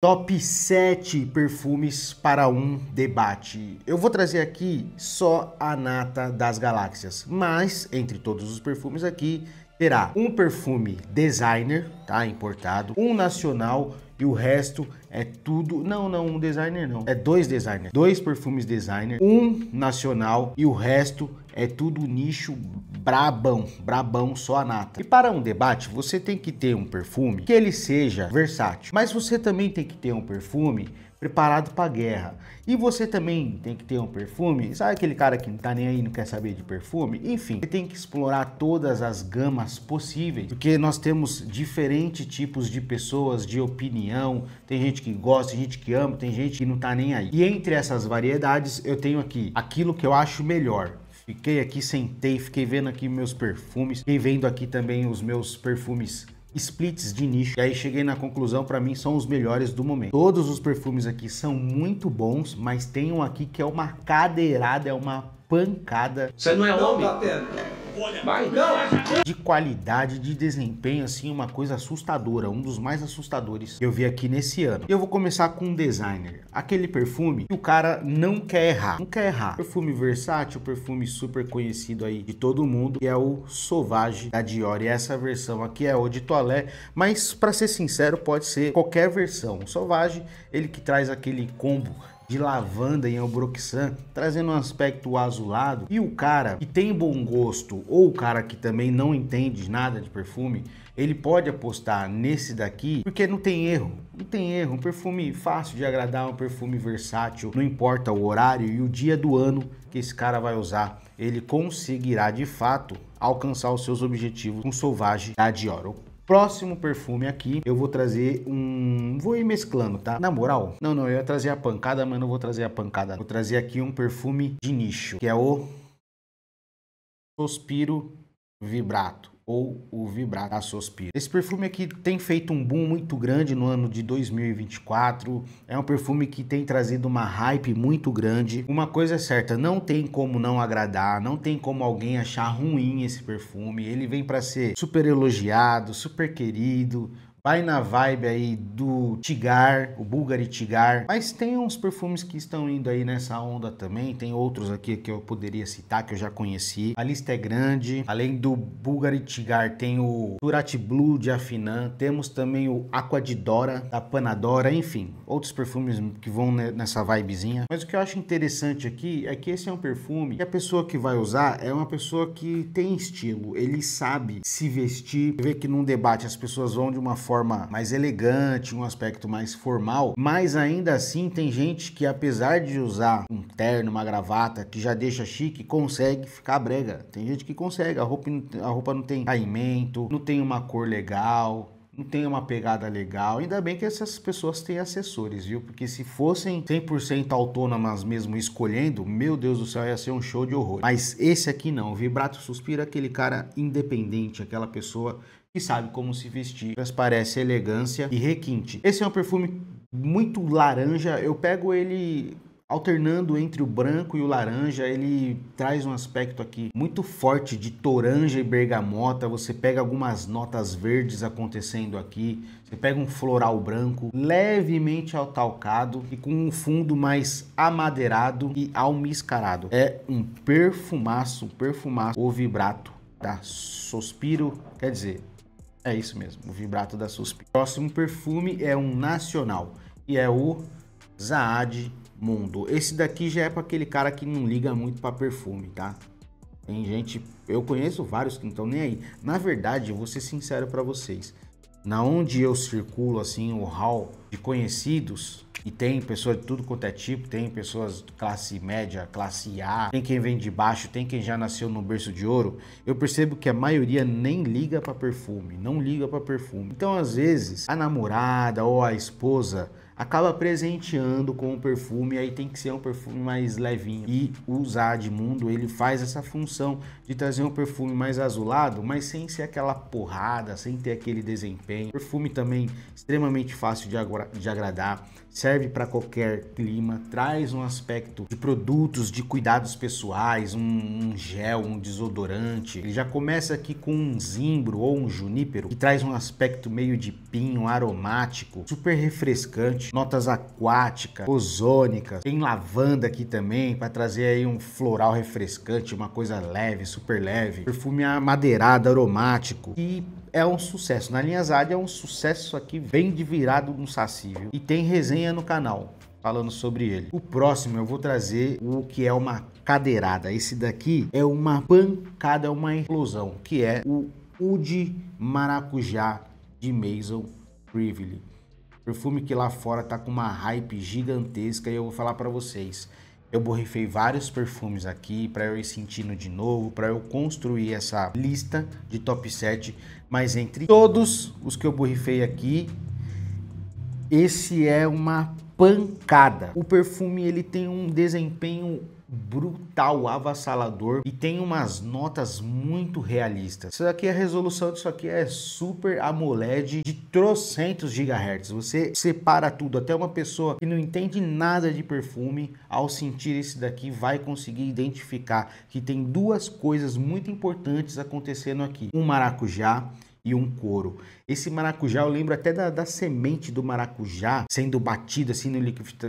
Top 7 perfumes para um debate. Eu vou trazer aqui só a nata das galáxias, mas entre todos os perfumes aqui terá um perfume designer, tá, importado, um nacional, e o resto é tudo. Não, não, um designer não. É dois designers. Dois perfumes designer, um nacional e o resto é tudo nicho brabão, brabão só a nata. E para um debate, você tem que ter um perfume que ele seja versátil, mas você também tem que ter um perfume preparado para guerra. E você também tem que ter um perfume, sabe aquele cara que não tá nem aí, não quer saber de perfume? Enfim, você tem que explorar todas as gamas possíveis, porque nós temos diferentes tipos de pessoas, de opinião, tem gente que gosta, tem gente que ama, tem gente que não tá nem aí. E entre essas variedades, eu tenho aqui aquilo que eu acho melhor. Fiquei aqui, sentei, fiquei vendo aqui meus perfumes, fiquei vendo aqui também os meus perfumes splits de nicho. E aí cheguei na conclusão, para mim são os melhores do momento. Todos os perfumes aqui são muito bons, mas tem um aqui que é uma cadeirada, é uma pancada. Você não é homem? Não, tá tendo. Olha, Vai, não de qualidade, de desempenho, assim, uma coisa assustadora, um dos mais assustadores que eu vi aqui nesse ano. Eu vou começar com um designer, aquele perfume que o cara não quer errar, não quer errar. Perfume versátil, perfume super conhecido aí de todo mundo, que é o Sauvage da Dior, e essa versão aqui é o de Toilette, mas para ser sincero, pode ser qualquer versão. O Sauvage, ele que traz aquele combo de lavanda em Albroxan, trazendo um aspecto azulado. E o cara que tem bom gosto ou o cara que também não entende nada de perfume, ele pode apostar nesse daqui, porque não tem erro. Não tem erro, um perfume fácil de agradar, um perfume versátil, não importa o horário e o dia do ano que esse cara vai usar, ele conseguirá de fato alcançar os seus objetivos com Sauvage da Dior próximo perfume aqui, eu vou trazer um. Vou ir mesclando, tá? Na moral, não, não, eu ia trazer a pancada, mas não vou trazer a pancada. Vou trazer aqui um perfume de nicho, que é o Sospiro Vibrato ou o Vibrato Sospira. Esse perfume aqui tem feito um boom muito grande no ano de 2024. É um perfume que tem trazido uma hype muito grande. Uma coisa é certa, não tem como não agradar, não tem como alguém achar ruim esse perfume. Ele vem para ser super elogiado, super querido, vai na vibe aí do Tigar, o Bulgari Tigar, mas tem uns perfumes que estão indo aí nessa onda também, tem outros aqui que eu poderia citar, que eu já conheci, a lista é grande, além do Bulgari Tigar tem o Turati Blue de Afinan, temos também o Aqua de Dora, da Panadora, enfim, outros perfumes que vão nessa vibezinha, mas o que eu acho interessante aqui é que esse é um perfume que a pessoa que vai usar é uma pessoa que tem estilo, ele sabe se vestir, vê que num debate as pessoas vão de uma forma forma mais elegante, um aspecto mais formal, mas ainda assim tem gente que apesar de usar um terno, uma gravata, que já deixa chique, consegue ficar brega. Tem gente que consegue, a roupa, a roupa não tem caimento, não tem uma cor legal, não tem uma pegada legal. Ainda bem que essas pessoas têm assessores, viu? Porque se fossem 100% autônomas mesmo escolhendo, meu Deus do céu, ia ser um show de horror. Mas esse aqui não. Vibrato Suspira, aquele cara independente, aquela pessoa que sabe como se vestir, transparece elegância e requinte. Esse é um perfume muito laranja, eu pego ele alternando entre o branco e o laranja, ele traz um aspecto aqui muito forte de toranja e bergamota. Você pega algumas notas verdes acontecendo aqui, você pega um floral branco, levemente altalcado e com um fundo mais amadeirado e almiscarado. É um perfumaço, um perfumaço, o vibrato, tá? Sospiro, quer dizer, é isso mesmo, o vibrato da SUSP. O próximo perfume é um nacional e é o Zaad Mundo. Esse daqui já é para aquele cara que não liga muito para perfume, tá? Tem gente, eu conheço vários que não estão nem aí. Na verdade, vou ser sincero para vocês. Na onde eu circulo assim o hall de conhecidos, e tem pessoas de tudo quanto é tipo, tem pessoas classe média, classe A, tem quem vem de baixo, tem quem já nasceu no berço de ouro. Eu percebo que a maioria nem liga para perfume, não liga para perfume. Então, às vezes, a namorada ou a esposa acaba presenteando com o perfume, aí tem que ser um perfume mais levinho. E o Zadmundo, ele faz essa função de trazer um perfume mais azulado, mas sem ser aquela porrada, sem ter aquele desempenho. Perfume também extremamente fácil de, de agradar serve para qualquer clima, traz um aspecto de produtos de cuidados pessoais, um, um, gel, um desodorante. Ele já começa aqui com um zimbro ou um junípero, que traz um aspecto meio de pinho, aromático, super refrescante, notas aquáticas, ozônicas. Tem lavanda aqui também para trazer aí um floral refrescante, uma coisa leve, super leve. Perfume amadeirado, aromático e é um sucesso. Na linha Zad é um sucesso aqui, bem de virado no Saci, viu? E tem resenha no canal falando sobre ele. O próximo eu vou trazer o que é uma cadeirada. Esse daqui é uma pancada, é uma explosão, que é o Udi Maracujá de Maison Privily. Perfume que lá fora tá com uma hype gigantesca e eu vou falar para vocês eu borrifei vários perfumes aqui para eu ir sentindo de novo, para eu construir essa lista de top 7, mas entre todos os que eu borrifei aqui, esse é uma pancada. O perfume ele tem um desempenho brutal, avassalador e tem umas notas muito realistas. Isso aqui é a resolução disso aqui é super AMOLED de trocentos gigahertz. Você separa tudo, até uma pessoa que não entende nada de perfume, ao sentir esse daqui vai conseguir identificar que tem duas coisas muito importantes acontecendo aqui. Um maracujá e um couro. Esse maracujá, eu lembro até da, da semente do maracujá sendo batida assim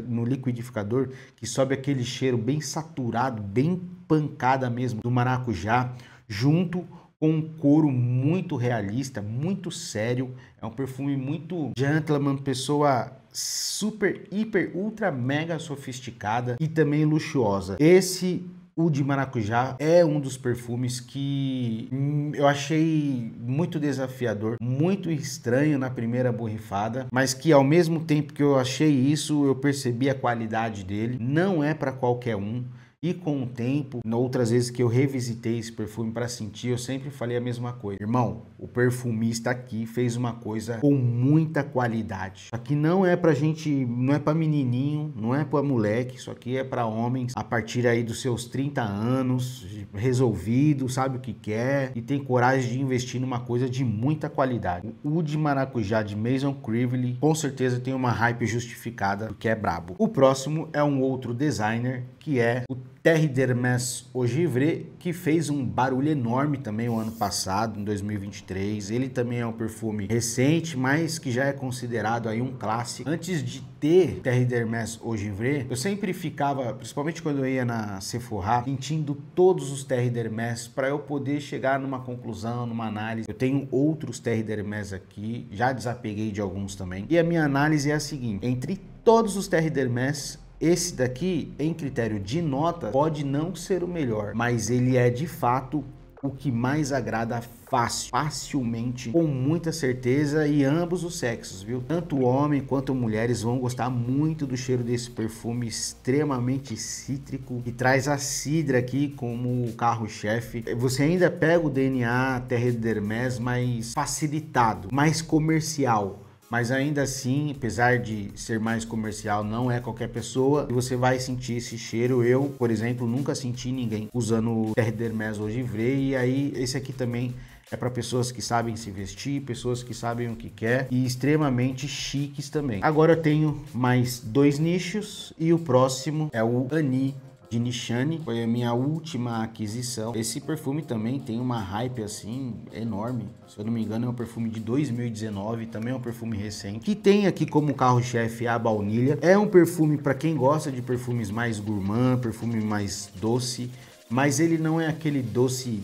no liquidificador, que sobe aquele cheiro bem saturado, bem pancada mesmo do maracujá, junto com um couro muito realista, muito sério. É um perfume muito gentleman, pessoa super, hiper, ultra, mega sofisticada e também luxuosa. Esse o de maracujá é um dos perfumes que hum, eu achei muito desafiador, muito estranho na primeira borrifada, mas que ao mesmo tempo que eu achei isso, eu percebi a qualidade dele. Não é para qualquer um. E com o tempo, outras vezes que eu revisitei esse perfume para sentir, eu sempre falei a mesma coisa. Irmão, o perfumista aqui fez uma coisa com muita qualidade. Isso aqui não é pra gente, não é pra menininho, não é pra moleque, isso aqui é pra homens a partir aí dos seus 30 anos, resolvido, sabe o que quer e tem coragem de investir numa coisa de muita qualidade. O de maracujá de Mason Crively com certeza tem uma hype justificada, porque é brabo. O próximo é um outro designer que é o Terry Dermes Ogivre, que fez um barulho enorme também o ano passado, em 2023 2023. Ele também é um perfume recente, mas que já é considerado aí um clássico. Antes de ter Terre d'Hermès Ogivre, eu sempre ficava, principalmente quando eu ia na Sephora, sentindo todos os Terre d'Hermès para eu poder chegar numa conclusão, numa análise. Eu tenho outros Terre d'Hermès aqui, já desapeguei de alguns também. E a minha análise é a seguinte, entre todos os Terre d'Hermès, esse daqui, em critério de nota, pode não ser o melhor, mas ele é de fato o que mais agrada fácil, facilmente, com muita certeza e ambos os sexos, viu? Tanto homem quanto mulheres vão gostar muito do cheiro desse perfume extremamente cítrico e traz a cidra aqui como carro-chefe. Você ainda pega o DNA Terre d'Hermes mais facilitado, mais comercial mas ainda assim, apesar de ser mais comercial, não é qualquer pessoa e você vai sentir esse cheiro. Eu, por exemplo, nunca senti ninguém usando Terdermes Ogivre, e aí esse aqui também é para pessoas que sabem se vestir, pessoas que sabem o que quer e extremamente chiques também. Agora eu tenho mais dois nichos e o próximo é o Ani de Nishane, foi a minha última aquisição. Esse perfume também tem uma hype assim enorme. Se eu não me engano, é um perfume de 2019, também é um perfume recente, que tem aqui como carro-chefe a baunilha. É um perfume para quem gosta de perfumes mais gourmand, perfume mais doce, mas ele não é aquele doce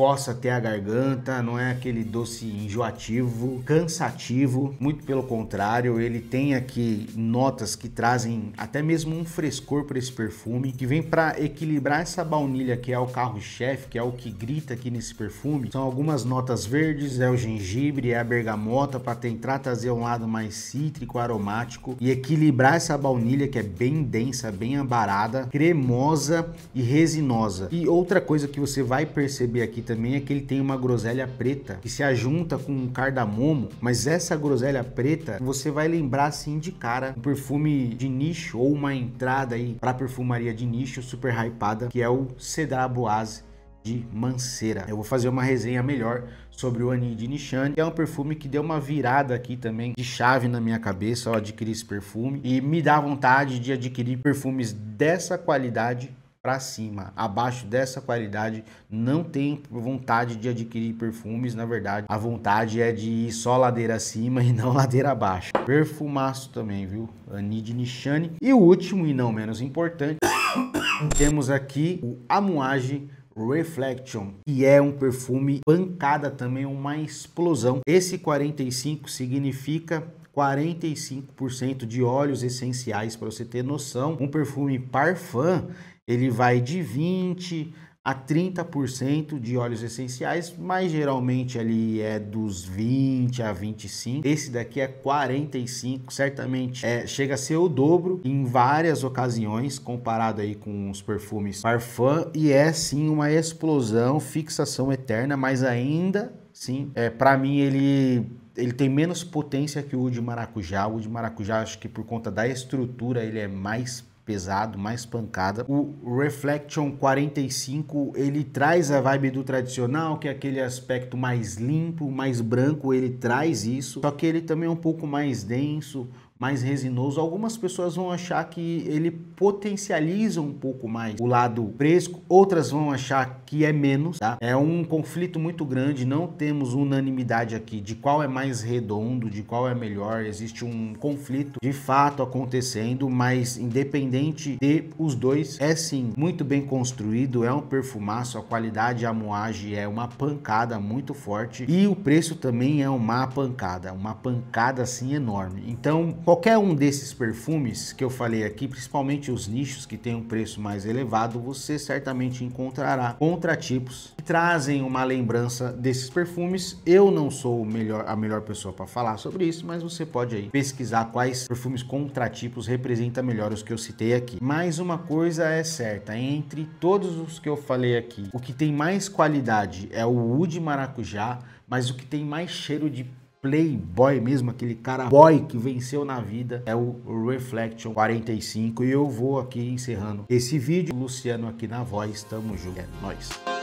coça até a garganta, não é aquele doce enjoativo, cansativo, muito pelo contrário, ele tem aqui notas que trazem até mesmo um frescor para esse perfume, que vem para equilibrar essa baunilha que é o carro-chefe, que é o que grita aqui nesse perfume. São algumas notas verdes, é o gengibre, é a bergamota para tentar trazer um lado mais cítrico, aromático e equilibrar essa baunilha que é bem densa, bem ambarada, cremosa e resinosa. E outra coisa que você vai perceber aqui também é que ele tem uma groselha preta que se ajunta com um cardamomo, mas essa groselha preta você vai lembrar assim de cara um perfume de nicho ou uma entrada aí para perfumaria de nicho super hypada, que é o Cedar Boise de Mancera Eu vou fazer uma resenha melhor sobre o Anid Nishani, que é um perfume que deu uma virada aqui também de chave na minha cabeça ao adquirir esse perfume e me dá vontade de adquirir perfumes dessa qualidade para cima. Abaixo dessa qualidade, não tem vontade de adquirir perfumes. Na verdade, a vontade é de ir só ladeira acima e não ladeira abaixo. Perfumaço também, viu? Anid Nishani. E o último, e não menos importante, temos aqui o Amuage Reflection, que é um perfume pancada também, uma explosão. Esse 45 significa 45% de óleos essenciais, para você ter noção. Um perfume parfum, ele vai de 20 a 30% de óleos essenciais, mas geralmente ali é dos 20 a 25. Esse daqui é 45, certamente é, chega a ser o dobro em várias ocasiões, comparado aí com os perfumes Parfum, e é sim uma explosão, fixação eterna, mas ainda sim, é, para mim ele ele tem menos potência que o de maracujá. O de maracujá, acho que por conta da estrutura, ele é mais pesado, mais pancada. O Reflection 45, ele traz a vibe do tradicional, que é aquele aspecto mais limpo, mais branco, ele traz isso, só que ele também é um pouco mais denso, mais resinoso, algumas pessoas vão achar que ele potencializa um pouco mais o lado fresco, outras vão achar que é menos, tá? É um conflito muito grande, não temos unanimidade aqui de qual é mais redondo, de qual é melhor, existe um conflito de fato acontecendo, mas independente de os dois, é sim muito bem construído, é um perfumaço, a qualidade, a moagem é uma pancada muito forte e o preço também é uma pancada, uma pancada assim enorme. Então, Qualquer um desses perfumes que eu falei aqui, principalmente os nichos que têm um preço mais elevado, você certamente encontrará contratipos que trazem uma lembrança desses perfumes. Eu não sou melhor, a melhor pessoa para falar sobre isso, mas você pode aí pesquisar quais perfumes contratipos representam melhor os que eu citei aqui. Mas uma coisa é certa, entre todos os que eu falei aqui, o que tem mais qualidade é o Wood Maracujá, mas o que tem mais cheiro de playboy mesmo, aquele cara boy que venceu na vida, é o Reflection 45. E eu vou aqui encerrando esse vídeo. Luciano aqui na voz, tamo junto, é nóis.